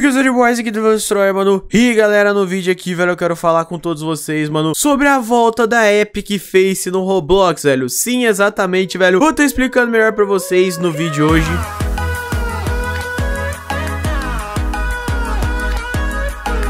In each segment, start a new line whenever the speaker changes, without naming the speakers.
Porque eu sou boys aqui do Destroyer, mano. E galera, no vídeo aqui, velho, eu quero falar com todos vocês, mano, sobre a volta da Epic Face no Roblox, velho. Sim, exatamente, velho. Vou estar explicando melhor pra vocês no vídeo hoje.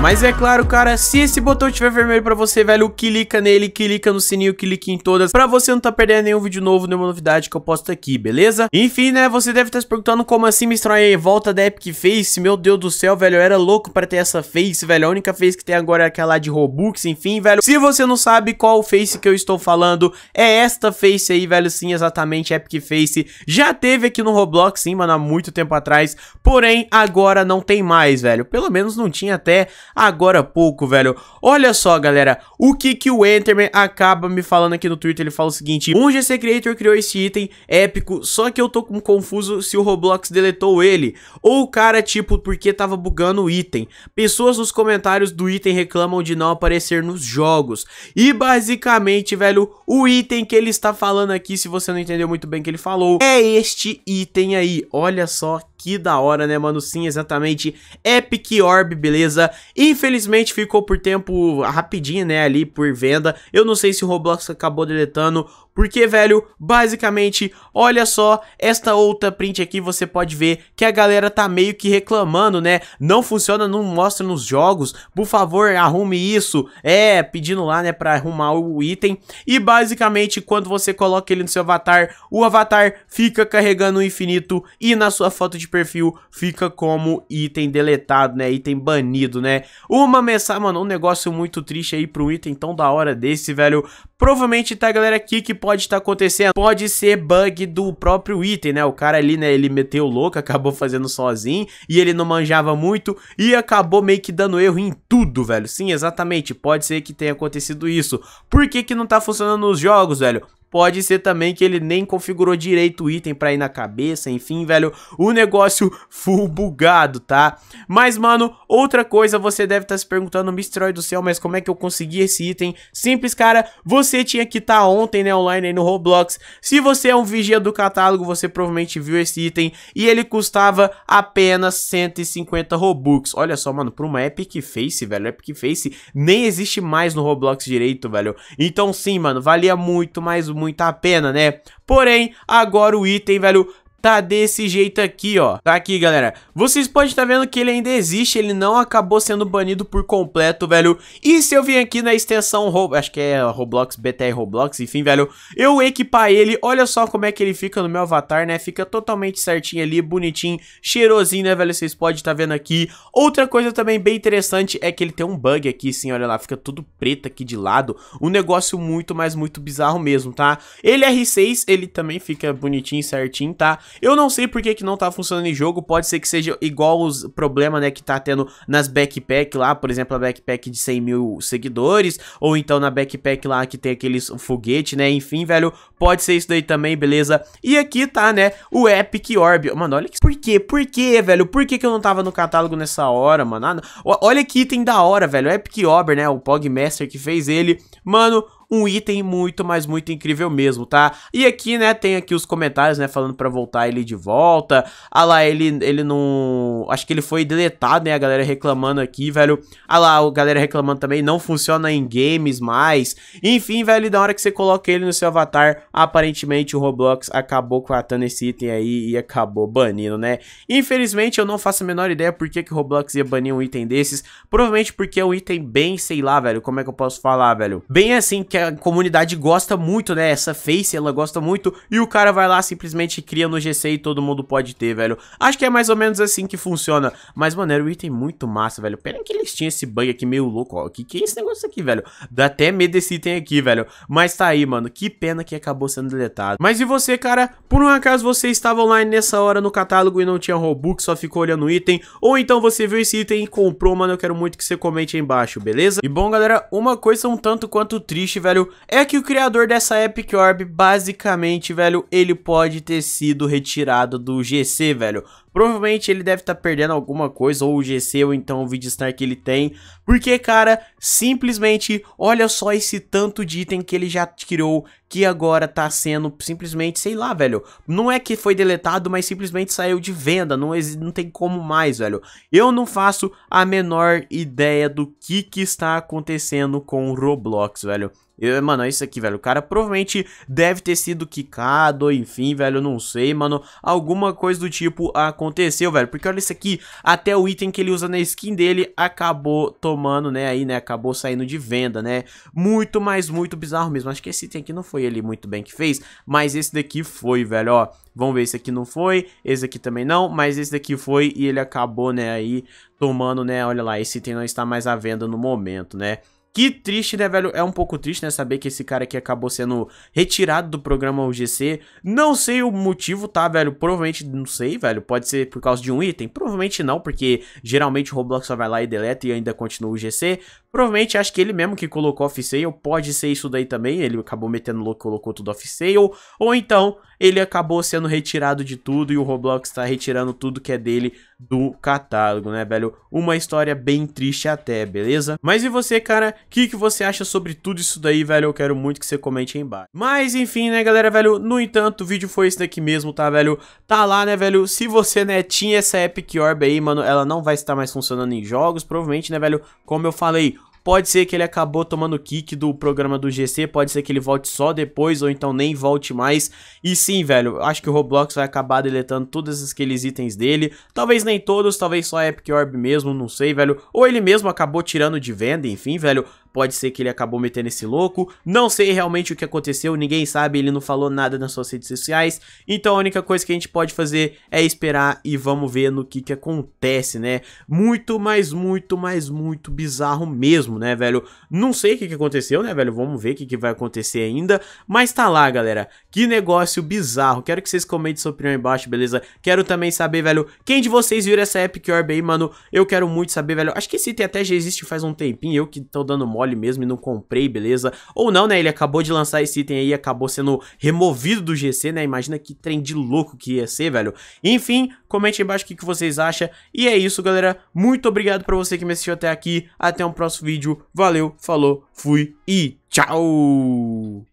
Mas é claro, cara, se esse botão tiver vermelho pra você, velho, clica nele, clica no sininho, clica em todas, pra você não tá perdendo nenhum vídeo novo, nenhuma novidade que eu posto aqui, beleza? Enfim, né, você deve estar tá se perguntando como assim me em volta da Epic Face, meu Deus do céu, velho, eu era louco pra ter essa face, velho, a única face que tem agora é aquela de Robux, enfim, velho. Se você não sabe qual face que eu estou falando, é esta face aí, velho, sim, exatamente, Epic Face, já teve aqui no Roblox, sim, mano, há muito tempo atrás, porém, agora não tem mais, velho, pelo menos não tinha até agora há pouco, velho. Olha só, galera, o que que o Enterman acaba me falando aqui no Twitter, ele fala o seguinte, um GC Creator criou esse item épico, só que eu tô confuso se o Roblox deletou ele, ou o cara, tipo, porque tava bugando o item. Pessoas nos comentários do item reclamam de não aparecer nos jogos. E basicamente, velho, o item que ele está falando aqui, se você não entendeu muito bem o que ele falou, é este item aí. Olha só que da hora, né, mano? Sim, exatamente. Epic Orb, beleza? E Infelizmente ficou por tempo rapidinho, né, ali por venda. Eu não sei se o Roblox acabou deletando porque, velho, basicamente, olha só, esta outra print aqui você pode ver que a galera tá meio que reclamando, né? Não funciona, não mostra nos jogos, por favor, arrume isso. É, pedindo lá, né, pra arrumar o item. E, basicamente, quando você coloca ele no seu avatar, o avatar fica carregando o infinito e na sua foto de perfil fica como item deletado, né? Item banido, né? Uma mensagem, mano, um negócio muito triste aí pro item tão da hora desse, velho. Provavelmente tá a galera aqui que pode pode estar tá acontecendo? Pode ser bug do próprio item, né? O cara ali, né, ele meteu louco, acabou fazendo sozinho e ele não manjava muito e acabou meio que dando erro em tudo, velho. Sim, exatamente, pode ser que tenha acontecido isso. Por que que não tá funcionando nos jogos, velho? Pode ser também que ele nem configurou direito o item pra ir na cabeça, enfim, velho. O negócio full bugado, tá? Mas, mano, outra coisa você deve estar tá se perguntando, Mistrói do céu, mas como é que eu consegui esse item? Simples, cara, você tinha que estar tá ontem, né, online aí no Roblox. Se você é um vigia do catálogo, você provavelmente viu esse item e ele custava apenas 150 Robux. Olha só, mano, pra uma Epic Face, velho, Epic Face nem existe mais no Roblox direito, velho. Então, sim, mano, valia muito, mais muito muito a pena, né? Porém, agora o item, velho, tá desse jeito aqui, ó. Tá aqui, galera. Vocês podem estar tá vendo que ele ainda existe, ele não acabou sendo banido por completo, velho. E se eu vim aqui na extensão, Ro... acho que é Roblox, BTR Roblox, enfim, velho, eu equipar ele, olha só como é que ele fica no meu avatar, né? Fica totalmente certinho ali, bonitinho, cheirosinho, né, velho? Vocês podem estar tá vendo aqui. Outra coisa também bem interessante é que ele tem um bug aqui, sim, olha lá, fica tudo preto aqui de lado. Um negócio muito, mas muito bizarro mesmo, tá? Ele R6, ele também fica bonitinho, certinho, tá? Eu não sei por que, que não tá funcionando em jogo, pode ser que seja igual os problemas, né, que tá tendo nas backpack lá, por exemplo, a backpack de 100 mil seguidores, ou então na backpack lá que tem aqueles foguete, né, enfim, velho, pode ser isso daí também, beleza? E aqui tá, né, o Epic Orb, mano, olha que... Por quê? Por quê, velho? Por que que eu não tava no catálogo nessa hora, mano? Ah, olha que item da hora, velho, o Epic Orb, né, o Pogmaster que fez ele, mano um item muito, mas muito incrível mesmo, tá? E aqui, né, tem aqui os comentários, né, falando pra voltar ele de volta. Ah lá, ele, ele não... Acho que ele foi deletado, né, a galera reclamando aqui, velho. Ah lá, a galera reclamando também, não funciona em games mais. Enfim, velho, da hora que você coloca ele no seu avatar, aparentemente o Roblox acabou catando esse item aí e acabou banindo, né? Infelizmente, eu não faço a menor ideia por que, que o Roblox ia banir um item desses. Provavelmente porque é um item bem, sei lá, velho, como é que eu posso falar, velho? Bem assim, que a comunidade gosta muito, né? Essa face, ela gosta muito. E o cara vai lá, simplesmente cria no GC e todo mundo pode ter, velho. Acho que é mais ou menos assim que funciona. Mas, mano, era um item muito massa, velho. aí que eles tinham esse bug aqui meio louco, ó. Que que é esse negócio aqui, velho? Dá até medo desse item aqui, velho. Mas tá aí, mano. Que pena que acabou sendo deletado. Mas e você, cara? Por um acaso você estava online nessa hora no catálogo e não tinha Robux, só ficou olhando o item? Ou então você viu esse item e comprou, mano? Eu quero muito que você comente aí embaixo, beleza? E bom, galera, uma coisa um tanto quanto triste, velho velho, é que o criador dessa Epic Orb, basicamente, velho, ele pode ter sido retirado do GC, velho. Provavelmente ele deve estar tá perdendo alguma coisa, ou o GC, ou então o Vidstar que ele tem. Porque, cara, simplesmente, olha só esse tanto de item que ele já tirou, que agora tá sendo simplesmente, sei lá, velho. Não é que foi deletado, mas simplesmente saiu de venda, não, não tem como mais, velho. Eu não faço a menor ideia do que, que está acontecendo com o Roblox, velho. Eu, mano, é isso aqui, velho. O cara provavelmente deve ter sido quicado, enfim, velho, não sei, mano. Alguma coisa do tipo aconteceu aconteceu, velho. Porque olha isso aqui, até o item que ele usa na skin dele acabou tomando, né, aí, né, acabou saindo de venda, né. Muito, mas muito bizarro mesmo. Acho que esse item aqui não foi ele muito bem que fez, mas esse daqui foi, velho, ó. Vamos ver, esse aqui não foi, esse aqui também não, mas esse daqui foi e ele acabou, né, aí tomando, né, olha lá, esse item não está mais à venda no momento, né. Que triste, né, velho? É um pouco triste, né, saber que esse cara aqui acabou sendo retirado do programa UGC. Não sei o motivo, tá, velho? Provavelmente, não sei, velho. Pode ser por causa de um item? Provavelmente não, porque geralmente o Roblox só vai lá e deleta e ainda continua o UGC. Provavelmente acho que ele mesmo que colocou off-sale, pode ser isso daí também, ele acabou metendo louco, colocou tudo off-sale, ou então ele acabou sendo retirado de tudo e o Roblox está retirando tudo que é dele do catálogo, né, velho? Uma história bem triste até, beleza? Mas e você, cara? O que, que você acha sobre tudo isso daí, velho? Eu quero muito que você comente aí embaixo. Mas enfim, né, galera, velho? No entanto, o vídeo foi esse daqui mesmo, tá, velho? Tá lá, né, velho? Se você, né, tinha essa Epic Orb aí, mano, ela não vai estar mais funcionando em jogos, provavelmente, né, velho? Como eu falei, Pode ser que ele acabou tomando kick do programa do GC, pode ser que ele volte só depois, ou então nem volte mais. E sim, velho, acho que o Roblox vai acabar deletando todos aqueles itens dele. Talvez nem todos, talvez só a Epic Orb mesmo, não sei, velho. Ou ele mesmo acabou tirando de venda, enfim, velho. Pode ser que ele acabou metendo esse louco. Não sei realmente o que aconteceu, ninguém sabe, ele não falou nada nas suas redes sociais. Então a única coisa que a gente pode fazer é esperar e vamos ver no que que acontece, né? Muito, mas muito, mas muito bizarro mesmo, né, velho? Não sei o que que aconteceu, né, velho? Vamos ver o que que vai acontecer ainda. Mas tá lá, galera. Que negócio bizarro. Quero que vocês comentem sua opinião aí embaixo, beleza? Quero também saber, velho, quem de vocês viu essa Epic Orb aí, mano? Eu quero muito saber, velho. Acho que esse item até já existe faz um tempinho, eu que tô dando mole mesmo e não comprei, beleza? Ou não, né? Ele acabou de lançar esse item aí e acabou sendo removido do GC, né? Imagina que trem de louco que ia ser, velho. Enfim, comente aí embaixo o que, que vocês acham. E é isso, galera. Muito obrigado pra você que me assistiu até aqui. Até um próximo vídeo. Valeu, falou, fui e tchau!